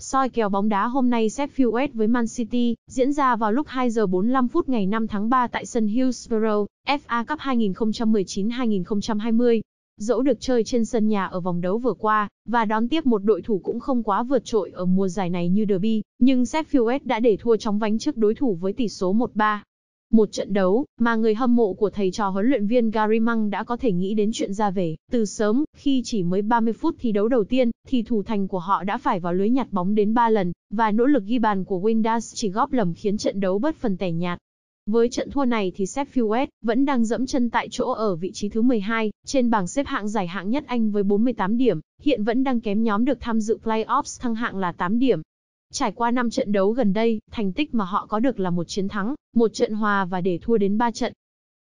Soi kèo bóng đá hôm nay Sheffield West với Man City diễn ra vào lúc 2 giờ 45 phút ngày 5 tháng 3 tại sân Hillsborough, FA Cup 2019-2020. Dẫu được chơi trên sân nhà ở vòng đấu vừa qua và đón tiếp một đội thủ cũng không quá vượt trội ở mùa giải này như Derby, nhưng Sheffield West đã để thua chóng vánh trước đối thủ với tỷ số 1-3. Một trận đấu, mà người hâm mộ của thầy trò huấn luyện viên Gary Mang đã có thể nghĩ đến chuyện ra về. Từ sớm, khi chỉ mới 30 phút thi đấu đầu tiên, thì thủ thành của họ đã phải vào lưới nhặt bóng đến 3 lần, và nỗ lực ghi bàn của Windass chỉ góp lầm khiến trận đấu bất phần tẻ nhạt. Với trận thua này thì Sheffield West vẫn đang dẫm chân tại chỗ ở vị trí thứ 12 trên bảng xếp hạng giải hạng nhất Anh với 48 điểm, hiện vẫn đang kém nhóm được tham dự playoffs thăng hạng là 8 điểm, Trải qua 5 trận đấu gần đây, thành tích mà họ có được là một chiến thắng, một trận hòa và để thua đến 3 trận.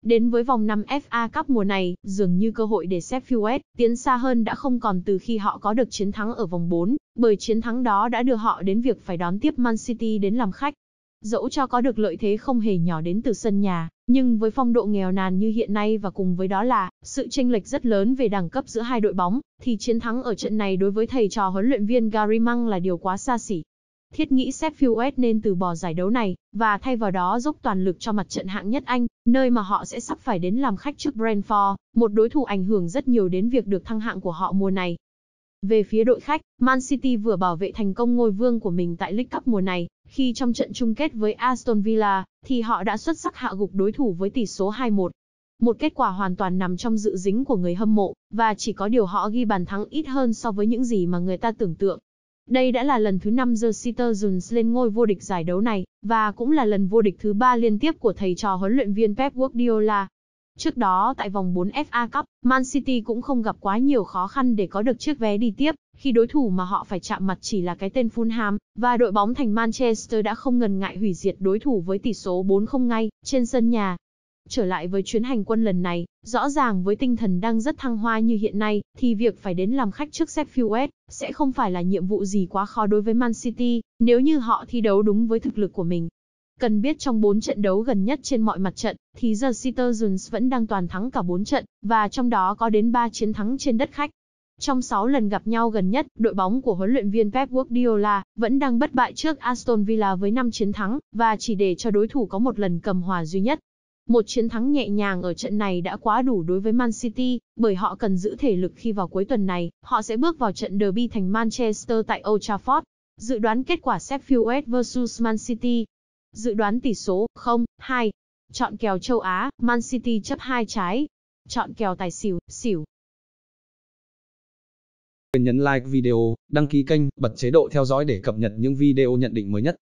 Đến với vòng 5 FA Cup mùa này, dường như cơ hội để Sheffield tiến xa hơn đã không còn từ khi họ có được chiến thắng ở vòng 4, bởi chiến thắng đó đã đưa họ đến việc phải đón tiếp Man City đến làm khách. Dẫu cho có được lợi thế không hề nhỏ đến từ sân nhà, nhưng với phong độ nghèo nàn như hiện nay và cùng với đó là sự chênh lệch rất lớn về đẳng cấp giữa hai đội bóng, thì chiến thắng ở trận này đối với thầy trò huấn luyện viên Gary Măng là điều quá xa xỉ. Thiết nghĩ Sheffield nên từ bỏ giải đấu này, và thay vào đó dốc toàn lực cho mặt trận hạng nhất Anh, nơi mà họ sẽ sắp phải đến làm khách trước Brentford, một đối thủ ảnh hưởng rất nhiều đến việc được thăng hạng của họ mùa này. Về phía đội khách, Man City vừa bảo vệ thành công ngôi vương của mình tại League Cup mùa này, khi trong trận chung kết với Aston Villa, thì họ đã xuất sắc hạ gục đối thủ với tỷ số 2-1. Một kết quả hoàn toàn nằm trong dự dính của người hâm mộ, và chỉ có điều họ ghi bàn thắng ít hơn so với những gì mà người ta tưởng tượng. Đây đã là lần thứ 5 The Sitter lên ngôi vô địch giải đấu này, và cũng là lần vô địch thứ 3 liên tiếp của thầy trò huấn luyện viên Pep Guardiola. Trước đó tại vòng 4 FA Cup, Man City cũng không gặp quá nhiều khó khăn để có được chiếc vé đi tiếp, khi đối thủ mà họ phải chạm mặt chỉ là cái tên Fulham, và đội bóng thành Manchester đã không ngần ngại hủy diệt đối thủ với tỷ số 4-0 ngay, trên sân nhà. Trở lại với chuyến hành quân lần này, rõ ràng với tinh thần đang rất thăng hoa như hiện nay, thì việc phải đến làm khách trước Sheffield sẽ không phải là nhiệm vụ gì quá khó đối với Man City, nếu như họ thi đấu đúng với thực lực của mình. Cần biết trong 4 trận đấu gần nhất trên mọi mặt trận, thì The Citizens vẫn đang toàn thắng cả 4 trận, và trong đó có đến 3 chiến thắng trên đất khách. Trong 6 lần gặp nhau gần nhất, đội bóng của huấn luyện viên Pep Guardiola vẫn đang bất bại trước Aston Villa với 5 chiến thắng, và chỉ để cho đối thủ có một lần cầm hòa duy nhất. Một chiến thắng nhẹ nhàng ở trận này đã quá đủ đối với Man City, bởi họ cần giữ thể lực khi vào cuối tuần này, họ sẽ bước vào trận derby thành Manchester tại Old Trafford. Dự đoán kết quả Sheffield vs Man City. Dự đoán tỷ số 0-2. Chọn kèo châu Á, Man City chấp 2 trái. Chọn kèo tài xỉu, xỉu. Nhấn like video, đăng ký kênh, bật chế độ theo dõi để cập nhật những video nhận định mới nhất.